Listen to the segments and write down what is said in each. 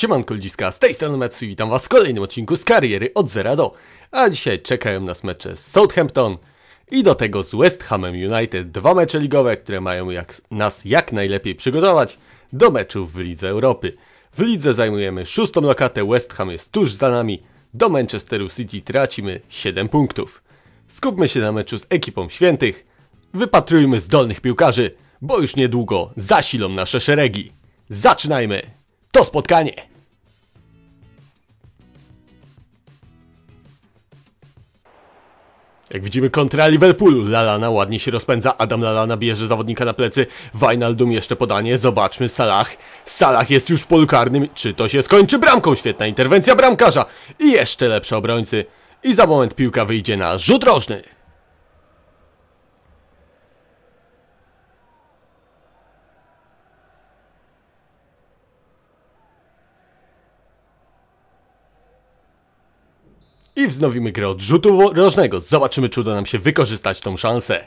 Siemanko ludziska, z tej strony Metsu i witam was w kolejnym odcinku z kariery od zera do. A dzisiaj czekają nas mecze z Southampton i do tego z West Hamem United. Dwa mecze ligowe, które mają jak, nas jak najlepiej przygotować do meczów w Lidze Europy. W lidze zajmujemy szóstą lokatę, West Ham jest tuż za nami. Do Manchesteru City tracimy 7 punktów. Skupmy się na meczu z ekipą świętych. Wypatrujmy zdolnych piłkarzy, bo już niedługo zasilą nasze szeregi. Zaczynajmy! To spotkanie! Jak widzimy kontra Liverpoolu, Lalana ładnie się rozpędza, Adam Lalana bierze zawodnika na plecy, Wijnaldum jeszcze podanie, zobaczmy Salah. Salah jest już w polu karnym, czy to się skończy bramką? Świetna interwencja bramkarza i jeszcze lepsze obrońcy. I za moment piłka wyjdzie na rzut rożny. I wznowimy grę od rzutu rożnego. Zobaczymy, czy uda nam się wykorzystać tą szansę.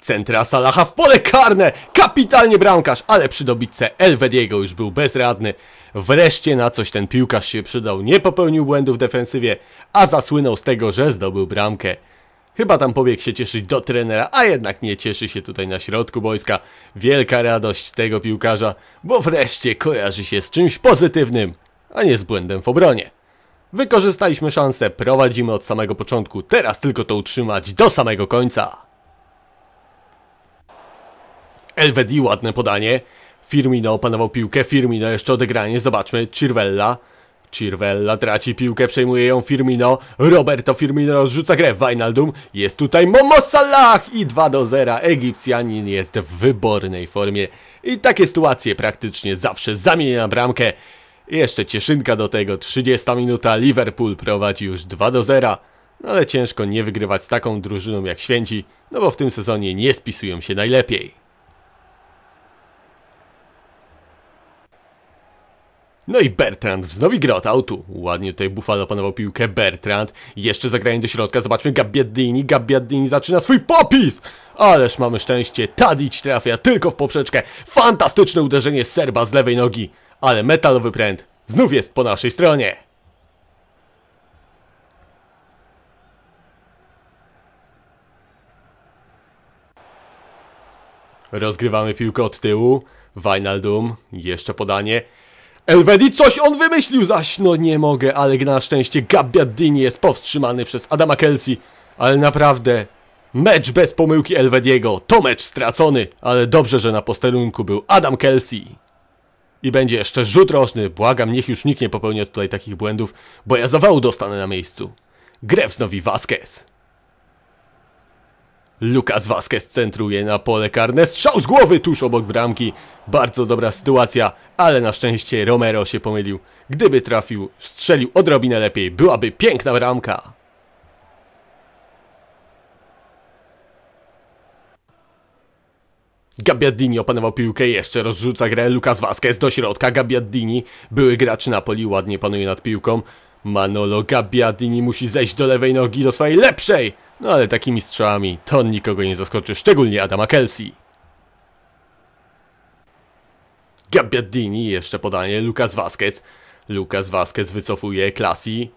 Centra Salaha w pole karne! Kapitalnie bramkarz, ale przy dobitce Elwediego już był bezradny. Wreszcie na coś ten piłkarz się przydał. Nie popełnił błędu w defensywie, a zasłynął z tego, że zdobył bramkę. Chyba tam pobiegł się cieszyć do trenera, a jednak nie cieszy się tutaj na środku boiska. Wielka radość tego piłkarza, bo wreszcie kojarzy się z czymś pozytywnym, a nie z błędem w obronie. Wykorzystaliśmy szansę, prowadzimy od samego początku, teraz tylko to utrzymać do samego końca. LVD, ładne podanie. Firmino opanował piłkę, Firmino jeszcze odegranie, zobaczmy, Cirvella. Cirvella traci piłkę, przejmuje ją Firmino, Roberto Firmino rozrzuca grę, Wijnaldum, jest tutaj Momo Salah i 2 do 0, Egipcjanin jest w wybornej formie. I takie sytuacje praktycznie zawsze zamienia bramkę. I jeszcze cieszynka do tego, 30 minuta, Liverpool prowadzi już 2 do 0. No ale ciężko nie wygrywać z taką drużyną jak Święci, no bo w tym sezonie nie spisują się najlepiej. No i Bertrand wznowi grę od autu. Ładnie tutaj Buffalo panował piłkę. Bertrand jeszcze zagranie do środka. Zobaczmy Gabbiadini. Gabbiadini zaczyna swój popis! Ależ mamy szczęście. Tadić trafia tylko w poprzeczkę. Fantastyczne uderzenie Serba z lewej nogi ale metalowy pręt znów jest po naszej stronie. Rozgrywamy piłkę od tyłu. Wijnaldum, jeszcze podanie. Elvedi, coś on wymyślił zaś! No nie mogę, ale na szczęście Gabbiadini jest powstrzymany przez Adama Kelsey. Ale naprawdę, mecz bez pomyłki Elvediego to mecz stracony, ale dobrze, że na posterunku był Adam Kelsey. I będzie jeszcze rzut roczny. Błagam, niech już nikt nie popełnia tutaj takich błędów, bo ja zawału dostanę na miejscu. Grę wznowi Vasquez. Lukas Vasquez centruje na pole karne. Strzał z głowy tuż obok bramki. Bardzo dobra sytuacja, ale na szczęście Romero się pomylił. Gdyby trafił, strzelił odrobinę lepiej, byłaby piękna bramka. Gabbiadini opanował piłkę jeszcze, rozrzuca grę, Lukas Vazquez do środka, Gabbiadini, były gracz Napoli, ładnie panuje nad piłką. Manolo Gabbiadini musi zejść do lewej nogi, do swojej lepszej! No ale takimi strzałami to nikogo nie zaskoczy, szczególnie Adama Kelsey. Gabbiadini, jeszcze podanie, Lukas Vazquez. Lukas Vazquez wycofuje, Klasi,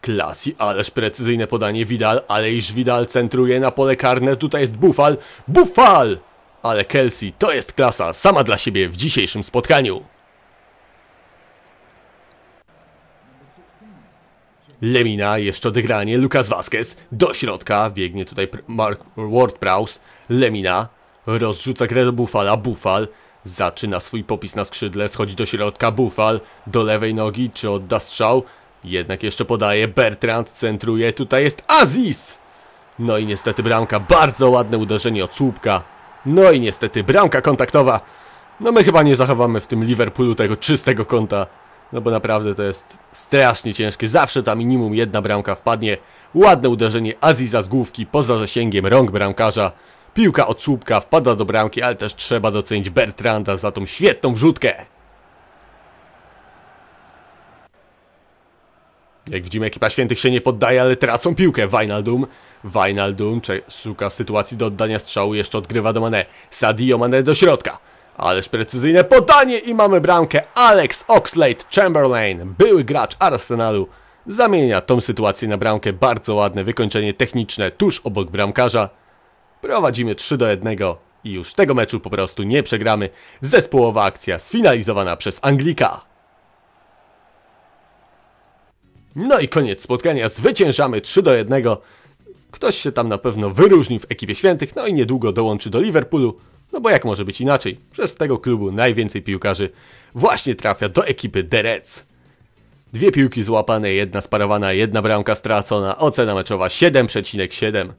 Klasi, ależ precyzyjne podanie Vidal, ale iż Vidal centruje na pole karne, tutaj jest Bufal, Bufal! Ale Kelsey to jest klasa sama dla siebie w dzisiejszym spotkaniu. Lemina, jeszcze odegranie, Lucas Vasquez, do środka, biegnie tutaj Mark Ward-Prowse, Lemina, rozrzuca grę do Bufala, Bufal, zaczyna swój popis na skrzydle, schodzi do środka, Bufal, do lewej nogi, czy odda strzał, jednak jeszcze podaje, Bertrand centruje, tutaj jest Aziz! No i niestety bramka, bardzo ładne uderzenie od słupka, no i niestety bramka kontaktowa. No my chyba nie zachowamy w tym Liverpoolu tego czystego konta. No bo naprawdę to jest strasznie ciężkie. Zawsze ta minimum jedna bramka wpadnie. Ładne uderzenie Aziza z główki poza zasięgiem rąk bramkarza. Piłka od słupka wpada do bramki, ale też trzeba docenić Bertranda za tą świetną wrzutkę. Jak widzimy, ekipa świętych się nie poddaje, ale tracą piłkę. Wijnaldum. Wijnaldum szuka sytuacji do oddania strzału, jeszcze odgrywa do Mane. Sadio Mane do środka. Ależ precyzyjne podanie i mamy bramkę. Alex Oxlade-Chamberlain, były gracz Arsenalu, zamienia tą sytuację na bramkę. Bardzo ładne wykończenie techniczne tuż obok bramkarza. Prowadzimy 3 do 1 i już tego meczu po prostu nie przegramy. Zespołowa akcja sfinalizowana przez Anglika. No i koniec spotkania. Zwyciężamy 3 do 1. Ktoś się tam na pewno wyróżni w ekipie świętych, no i niedługo dołączy do Liverpoolu. No bo jak może być inaczej? Przez tego klubu najwięcej piłkarzy właśnie trafia do ekipy The Reds. Dwie piłki złapane, jedna sparowana, jedna bramka stracona. Ocena meczowa 7,7.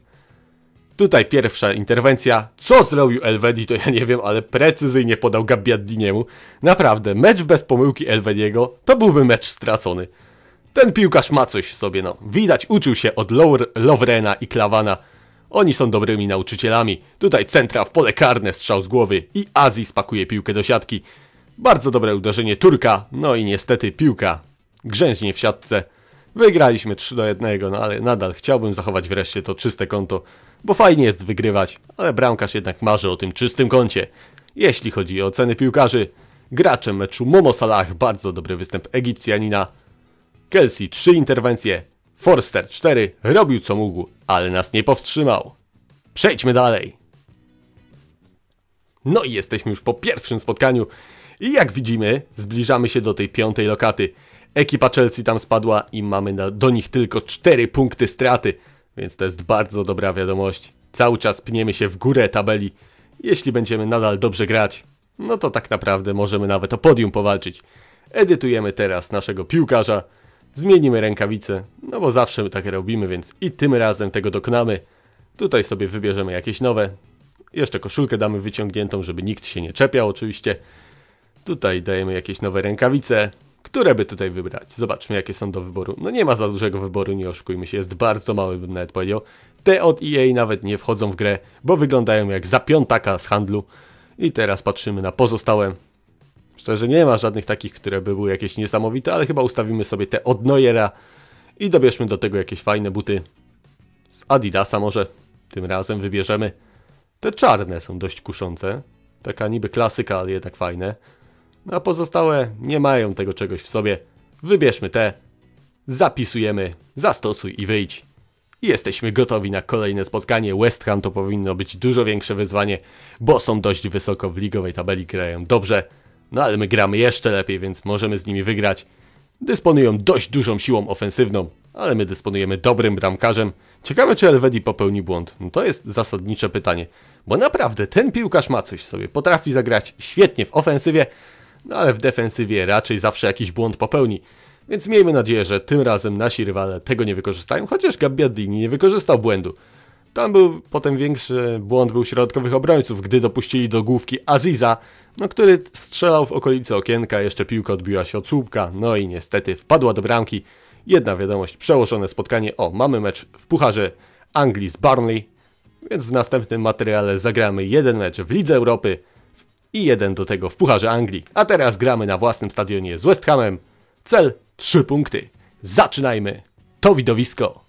Tutaj pierwsza interwencja. Co zrobił Elvedi, to ja nie wiem, ale precyzyjnie podał Gabbiadiniemu. Naprawdę, mecz bez pomyłki Elvediego to byłby mecz stracony. Ten piłkarz ma coś w sobie, no. Widać, uczył się od Lowrena i Klawana. Oni są dobrymi nauczycielami. Tutaj centra w pole karne, strzał z głowy i Aziz pakuje piłkę do siatki. Bardzo dobre uderzenie Turka, no i niestety piłka grzęźnie w siatce. Wygraliśmy 3 do 1, no ale nadal chciałbym zachować wreszcie to czyste konto, bo fajnie jest wygrywać, ale bramkarz jednak marzy o tym czystym koncie. Jeśli chodzi o ceny piłkarzy, graczem meczu Momo Salah bardzo dobry występ Egipcjanina, Kelsey 3 interwencje, Forster 4 robił co mógł, ale nas nie powstrzymał. Przejdźmy dalej. No i jesteśmy już po pierwszym spotkaniu i jak widzimy zbliżamy się do tej piątej lokaty. Ekipa Chelsea tam spadła i mamy do nich tylko 4 punkty straty, więc to jest bardzo dobra wiadomość. Cały czas pniemy się w górę tabeli. Jeśli będziemy nadal dobrze grać, no to tak naprawdę możemy nawet o podium powalczyć. Edytujemy teraz naszego piłkarza, Zmienimy rękawice, no bo zawsze tak robimy, więc i tym razem tego dokonamy. Tutaj sobie wybierzemy jakieś nowe. Jeszcze koszulkę damy wyciągniętą, żeby nikt się nie czepiał oczywiście. Tutaj dajemy jakieś nowe rękawice. Które by tutaj wybrać? Zobaczmy jakie są do wyboru. No nie ma za dużego wyboru, nie oszukujmy się, jest bardzo mały bym nawet powiedział. Te od EA nawet nie wchodzą w grę, bo wyglądają jak za z handlu. I teraz patrzymy na pozostałe. Szczerze nie ma żadnych takich, które by były jakieś niesamowite, ale chyba ustawimy sobie te od Neuera i dobierzmy do tego jakieś fajne buty z Adidasa może. Tym razem wybierzemy. Te czarne są dość kuszące. Taka niby klasyka, ale jednak fajne. No a pozostałe nie mają tego czegoś w sobie. Wybierzmy te, zapisujemy, zastosuj i wyjdź. Jesteśmy gotowi na kolejne spotkanie. West Ham to powinno być dużo większe wyzwanie, bo są dość wysoko w ligowej tabeli, grają dobrze. No ale my gramy jeszcze lepiej, więc możemy z nimi wygrać. Dysponują dość dużą siłą ofensywną, ale my dysponujemy dobrym bramkarzem. Ciekawe, czy Elvedi popełni błąd. No to jest zasadnicze pytanie, bo naprawdę ten piłkarz ma coś sobie. Potrafi zagrać świetnie w ofensywie, no ale w defensywie raczej zawsze jakiś błąd popełni. Więc miejmy nadzieję, że tym razem nasi rywale tego nie wykorzystają, chociaż Gabbiadini nie wykorzystał błędu. Tam był potem większy błąd był środkowych obrońców, gdy dopuścili do główki Aziza, no, który strzelał w okolicy okienka, jeszcze piłka odbiła się od słupka, no i niestety wpadła do bramki. Jedna wiadomość, przełożone spotkanie, o mamy mecz w Pucharze Anglii z Barnley, więc w następnym materiale zagramy jeden mecz w Lidze Europy i jeden do tego w Pucharze Anglii. A teraz gramy na własnym stadionie z West Hamem. Cel 3 punkty. Zaczynajmy to widowisko.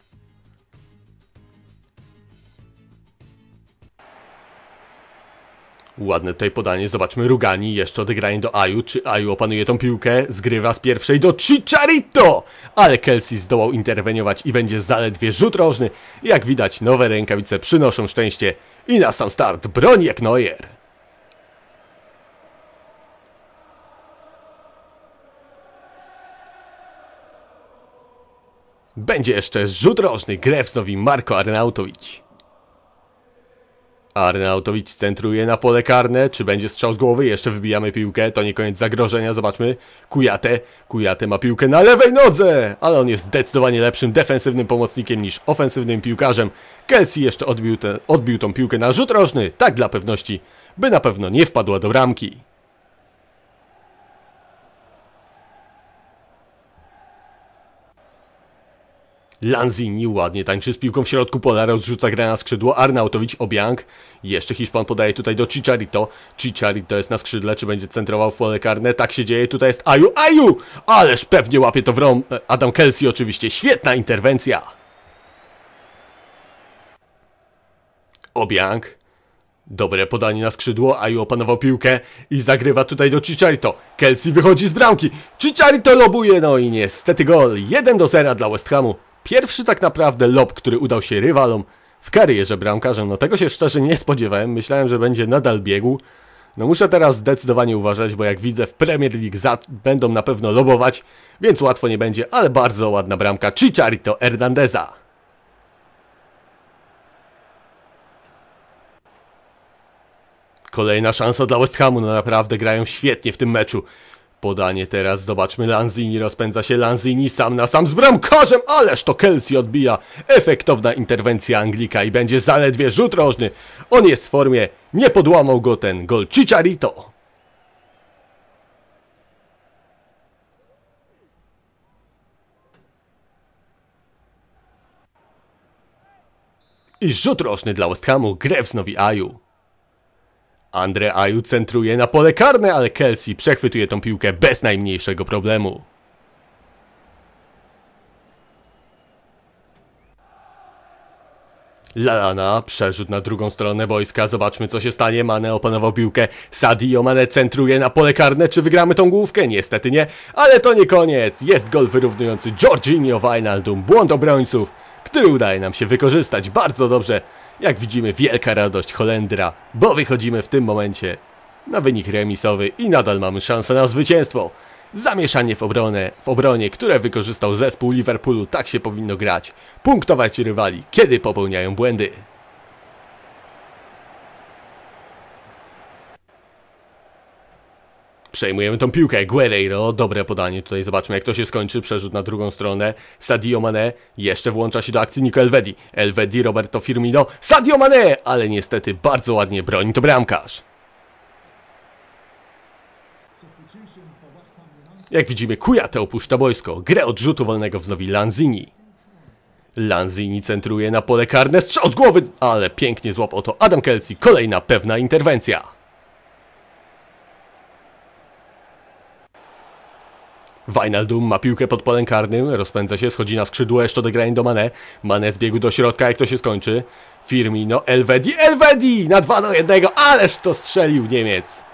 Ładne tutaj podanie, zobaczmy, Rugani jeszcze odegranie do Aju, czy Aju opanuje tą piłkę, zgrywa z pierwszej do Chicharito! Ale Kelsey zdołał interweniować i będzie zaledwie rzut rożny. Jak widać, nowe rękawice przynoszą szczęście i na sam start broń jak Neuer. Będzie jeszcze rzut rożny, grę wznowi Marko Arnautowicz. Arnautowicz centruje na pole karne, czy będzie strzał z głowy, jeszcze wybijamy piłkę, to nie koniec zagrożenia, zobaczmy. Kujate, Kujate ma piłkę na lewej nodze, ale on jest zdecydowanie lepszym defensywnym pomocnikiem niż ofensywnym piłkarzem. Kelsey jeszcze odbił, te, odbił tą piłkę na rzut rożny, tak dla pewności, by na pewno nie wpadła do bramki. Lanzini ładnie tańczy z piłką w środku pola, rozrzuca grę na skrzydło, Arnautowicz, Obiang. Jeszcze Hiszpan podaje tutaj do Chicharito. Chicharito jest na skrzydle, czy będzie centrował w pole karne? Tak się dzieje, tutaj jest Aju, Aju! Ależ pewnie łapie to w rom... E, Adam Kelsey oczywiście, świetna interwencja! Obiang. Dobre podanie na skrzydło, Aju opanował piłkę i zagrywa tutaj do Chicharito. Kelsey wychodzi z bramki, Chicharito lobuje, no i niestety gol. 1 do 0 dla West Hamu. Pierwszy tak naprawdę lob, który udał się rywalom w karierze bramkarzem. No tego się szczerze nie spodziewałem. Myślałem, że będzie nadal biegł. No muszę teraz zdecydowanie uważać, bo jak widzę w Premier League za... będą na pewno lobować, więc łatwo nie będzie, ale bardzo ładna bramka Chicharito Hernandeza. Kolejna szansa dla West Hamu, no naprawdę grają świetnie w tym meczu. Podanie teraz, zobaczmy, Lanzini rozpędza się, Lanzini sam na sam z bramkarzem, ależ to Kelsey odbija. Efektowna interwencja Anglika i będzie zaledwie rzut rożny. On jest w formie, nie podłamał go ten gol Cicciarito. I rzut rożny dla West Hamu, grę Aju. Andre Aju centruje na pole karne, ale Kelsey przechwytuje tą piłkę bez najmniejszego problemu. Lalana, przerzut na drugą stronę boiska, zobaczmy co się stanie, Mane opanował piłkę, Sadio Mane centruje na pole karne, czy wygramy tą główkę? Niestety nie, ale to nie koniec, jest gol wyrównujący Jorginho Wijnaldum, błąd obrońców, który udaje nam się wykorzystać bardzo dobrze jak widzimy, wielka radość Holendra, bo wychodzimy w tym momencie na wynik remisowy i nadal mamy szansę na zwycięstwo. Zamieszanie w obronę, w obronie, które wykorzystał zespół Liverpoolu, tak się powinno grać. Punktować rywali, kiedy popełniają błędy. Przejmujemy tą piłkę. Guerreiro, dobre podanie. Tutaj zobaczmy, jak to się skończy. Przerzut na drugą stronę. Sadio Mane. Jeszcze włącza się do akcji Nico Elvedi. Elvedi, Roberto Firmino. Sadio Mane! Ale niestety bardzo ładnie broni to bramkarz. Jak widzimy, Kujate opuszcza boisko. Grę odrzutu wolnego wznowi Lanzini. Lanzini centruje na pole karne. Strzał z głowy, ale pięknie złapał to Adam Kelsey. Kolejna pewna interwencja. Wijnaldum ma piłkę pod polem karnym, rozpędza się, schodzi na skrzydło, jeszcze odegranie do Mane. Mane zbiegł do środka, jak to się skończy? Firmino, Elvedi, Elvedi! Na 2 do 1, ależ to strzelił Niemiec!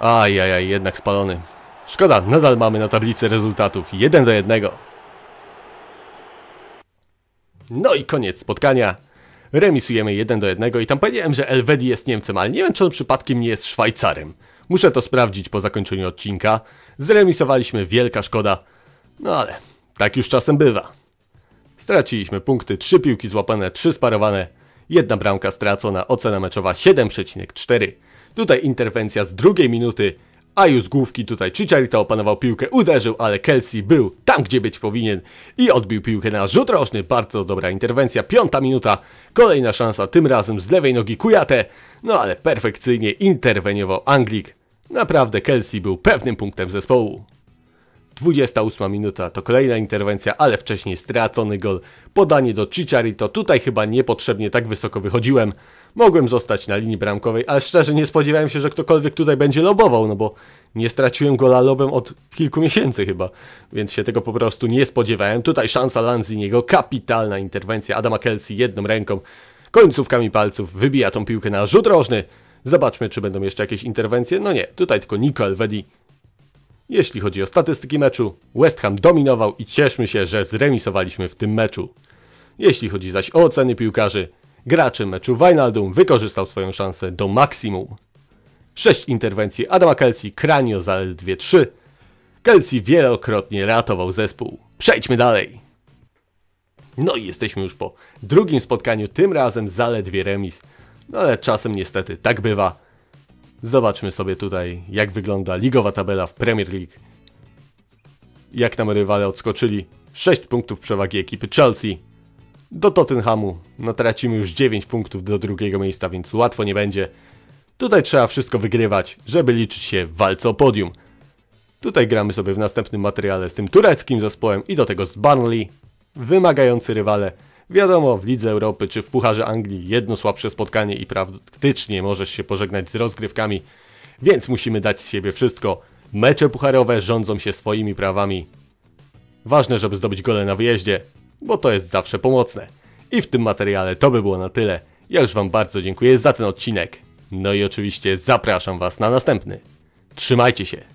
Ajajaj, jednak spalony. Szkoda, nadal mamy na tablicy rezultatów 1 do 1. No i koniec spotkania remisujemy 1 do 1 i tam powiedziałem, że Elwedi jest Niemcem, ale nie wiem, czy on przypadkiem nie jest Szwajcarem. Muszę to sprawdzić po zakończeniu odcinka. Zremisowaliśmy, wielka szkoda. No ale tak już czasem bywa. Straciliśmy punkty, 3 piłki złapane, 3 sparowane, jedna bramka stracona, ocena meczowa 7,4. Tutaj interwencja z drugiej minuty a już główki tutaj Chicharito opanował piłkę, uderzył, ale Kelsey był tam, gdzie być powinien i odbił piłkę na rzut roczny. Bardzo dobra interwencja. Piąta minuta, kolejna szansa, tym razem z lewej nogi Kujate. No ale perfekcyjnie interweniował Anglik. Naprawdę Kelsey był pewnym punktem zespołu. 28 minuta to kolejna interwencja, ale wcześniej stracony gol. Podanie do Chicharito, tutaj chyba niepotrzebnie tak wysoko wychodziłem. Mogłem zostać na linii bramkowej, ale szczerze nie spodziewałem się, że ktokolwiek tutaj będzie lobował, no bo nie straciłem gola lobem od kilku miesięcy chyba, więc się tego po prostu nie spodziewałem. Tutaj szansa Lanziniego, kapitalna interwencja Adama Kelsey jedną ręką, końcówkami palców wybija tą piłkę na rzut rożny. Zobaczmy, czy będą jeszcze jakieś interwencje. No nie, tutaj tylko Nico Elvedi. Jeśli chodzi o statystyki meczu, West Ham dominował i cieszmy się, że zremisowaliśmy w tym meczu. Jeśli chodzi zaś o oceny piłkarzy, graczy meczu Wijnaldum wykorzystał swoją szansę do maksimum. 6 interwencji Adama Kelsey, Kranio zaledwie 3. Kelsey wielokrotnie ratował zespół. Przejdźmy dalej! No i jesteśmy już po drugim spotkaniu, tym razem zaledwie remis. No ale czasem niestety tak bywa. Zobaczmy sobie tutaj, jak wygląda ligowa tabela w Premier League. Jak nam rywale odskoczyli. 6 punktów przewagi ekipy Chelsea, do Tottenhamu. No tracimy już 9 punktów do drugiego miejsca, więc łatwo nie będzie. Tutaj trzeba wszystko wygrywać, żeby liczyć się w walce o podium. Tutaj gramy sobie w następnym materiale z tym tureckim zespołem i do tego z Burnley. Wymagający rywale. Wiadomo, w Lidze Europy czy w Pucharze Anglii jedno słabsze spotkanie i praktycznie możesz się pożegnać z rozgrywkami, więc musimy dać z siebie wszystko. Mecze pucharowe rządzą się swoimi prawami. Ważne, żeby zdobyć gole na wyjeździe, bo to jest zawsze pomocne. I w tym materiale to by było na tyle. Ja już Wam bardzo dziękuję za ten odcinek. No i oczywiście zapraszam Was na następny. Trzymajcie się!